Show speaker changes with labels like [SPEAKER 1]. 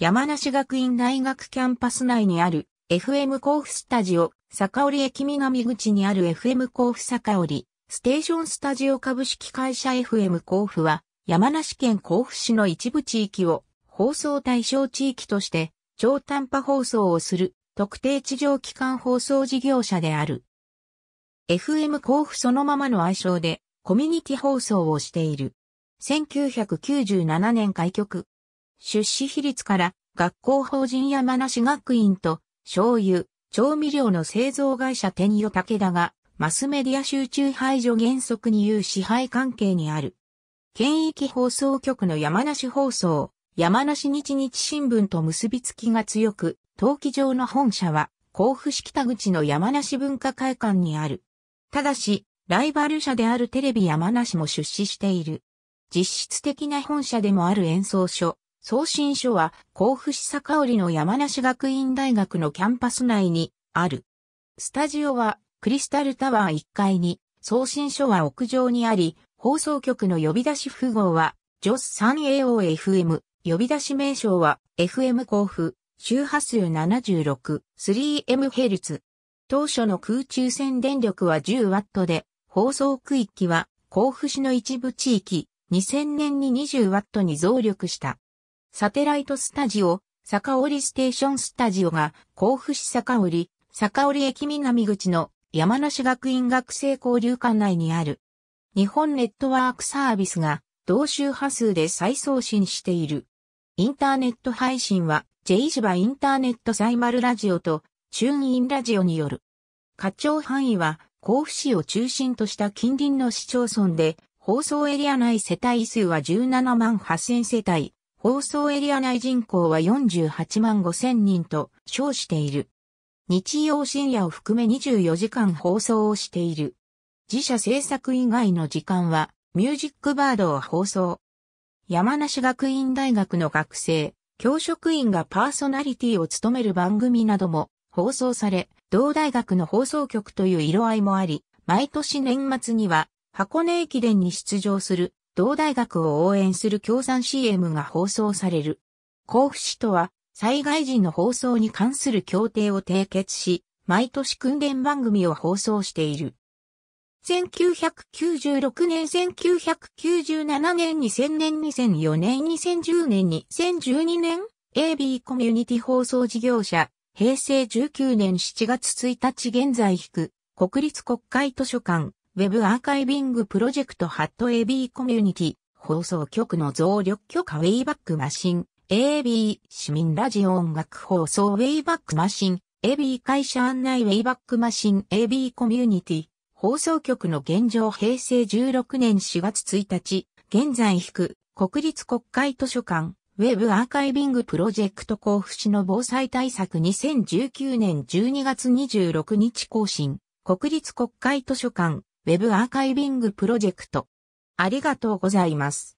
[SPEAKER 1] 山梨学院大学キャンパス内にある FM 甲府スタジオ、坂織駅南口にある FM 甲府坂織、ステーションスタジオ株式会社 FM 甲府は、山梨県甲府市の一部地域を放送対象地域として超短波放送をする特定地上機関放送事業者である。FM 甲府そのままの愛称でコミュニティ放送をしている。1997年開局、出資比率から学校法人山梨学院と醤油、調味料の製造会社天与武田がマスメディア集中排除原則に有支配関係にある。県域放送局の山梨放送、山梨日日新聞と結びつきが強く、登記場の本社は甲府市北口の山梨文化会館にある。ただし、ライバル社であるテレビ山梨も出資している。実質的な本社でもある演奏所、送信所は甲府市坂織の山梨学院大学のキャンパス内にある。スタジオはクリスタルタワー1階に、送信所は屋上にあり、放送局の呼び出し符号は、ジョス 3AOFM、呼び出し名称は FM 甲府、周波数 76-3MHz。当初の空中線電力は 10W で、放送区域は甲府市の一部地域、2000年に 20W に増力した。サテライトスタジオ、坂織ステーションスタジオが、甲府市坂織、坂織駅南口の山梨学院学生交流館内にある。日本ネットワークサービスが、同周波数で再送信している。インターネット配信は、J 芝インターネットサイマルラジオと、チューンインラジオによる。課長範囲は、甲府市を中心とした近隣の市町村で、放送エリア内世帯数は17万8000世帯、放送エリア内人口は48万5千人と称している。日曜深夜を含め24時間放送をしている。自社制作以外の時間は、ミュージックバードを放送。山梨学院大学の学生、教職員がパーソナリティを務める番組なども放送され、同大学の放送局という色合いもあり、毎年年末には箱根駅伝に出場する同大学を応援する共産 CM が放送される。甲府市とは、災害時の放送に関する協定を締結し、毎年訓練番組を放送している。1996年、1997年、2000年、2004年、2010年、2012年、AB コミュニティ放送事業者、平成19年7月1日現在引く、国立国会図書館、ウェブアーカイビングプロジェクトハット AB コミュニティ放送局の増力許可ウェイバックマシン AB 市民ラジオ音楽放送ウェイバックマシン AB 会社案内ウェイバックマシン AB コミュニティ放送局の現状平成16年4月1日現在引く国立国会図書館ウェブアーカイビングプロジェクト交付市の防災対策2019年12月26日更新国立国会図書館ウェブアーカイビングプロジェクト。ありがとうございます。